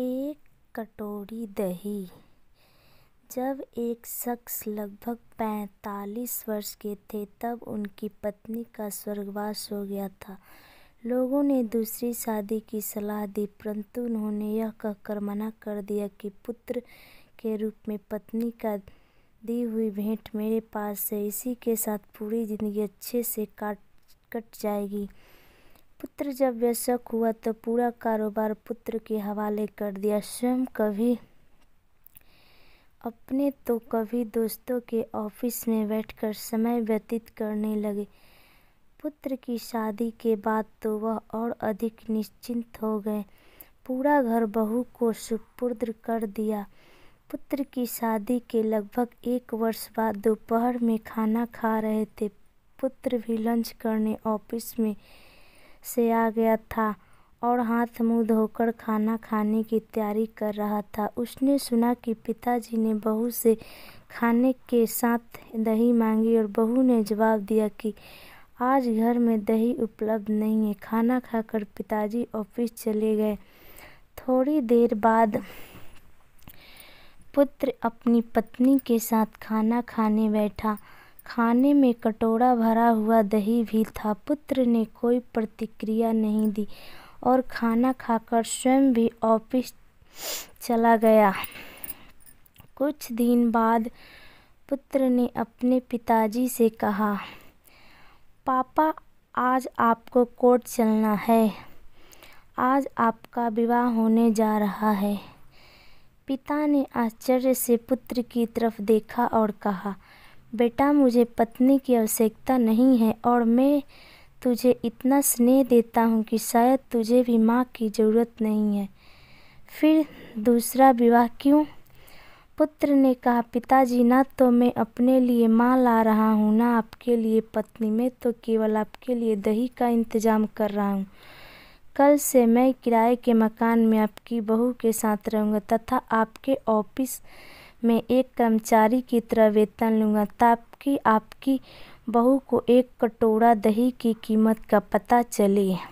एक कटोरी दही जब एक शख्स लगभग पैंतालीस वर्ष के थे तब उनकी पत्नी का स्वर्गवास हो गया था लोगों ने दूसरी शादी की सलाह दी परंतु उन्होंने यह कहकर मना कर दिया कि पुत्र के रूप में पत्नी का दी हुई भेंट मेरे पास है इसी के साथ पूरी ज़िंदगी अच्छे से काट कट जाएगी पुत्र जब व्यसक हुआ तो पूरा कारोबार पुत्र के हवाले कर दिया स्वयं कभी अपने तो कभी दोस्तों के ऑफिस में बैठकर समय व्यतीत करने लगे पुत्र की शादी के बाद तो वह और अधिक निश्चिंत हो गए पूरा घर बहू को सुपुर्द कर दिया पुत्र की शादी के लगभग एक वर्ष बाद दोपहर में खाना खा रहे थे पुत्र भी लंच करने ऑफिस में से आ गया था और हाथ मुंह धोकर खाना खाने की तैयारी कर रहा था उसने सुना कि पिताजी ने बहू से खाने के साथ दही मांगी और बहू ने जवाब दिया कि आज घर में दही उपलब्ध नहीं है खाना खाकर पिताजी ऑफिस चले गए थोड़ी देर बाद पुत्र अपनी पत्नी के साथ खाना खाने बैठा खाने में कटोरा भरा हुआ दही भी था पुत्र ने कोई प्रतिक्रिया नहीं दी और खाना खाकर स्वयं भी ऑफिस चला गया कुछ दिन बाद पुत्र ने अपने पिताजी से कहा पापा आज आपको कोर्ट चलना है आज आपका विवाह होने जा रहा है पिता ने आश्चर्य से पुत्र की तरफ देखा और कहा बेटा मुझे पत्नी की आवश्यकता नहीं है और मैं तुझे इतना स्नेह देता हूँ कि शायद तुझे भी माँ की जरूरत नहीं है फिर दूसरा विवाह क्यों पुत्र ने कहा पिताजी ना तो मैं अपने लिए माँ ला रहा हूँ ना आपके लिए पत्नी मैं तो केवल आपके लिए दही का इंतज़ाम कर रहा हूँ कल से मैं किराए के मकान में आपकी बहू के साथ रहूँगा तथा आपके ऑफिस मैं एक कर्मचारी की तरह वेतन लूँगा ताकि आपकी बहू को एक कटोरा दही की कीमत का पता चले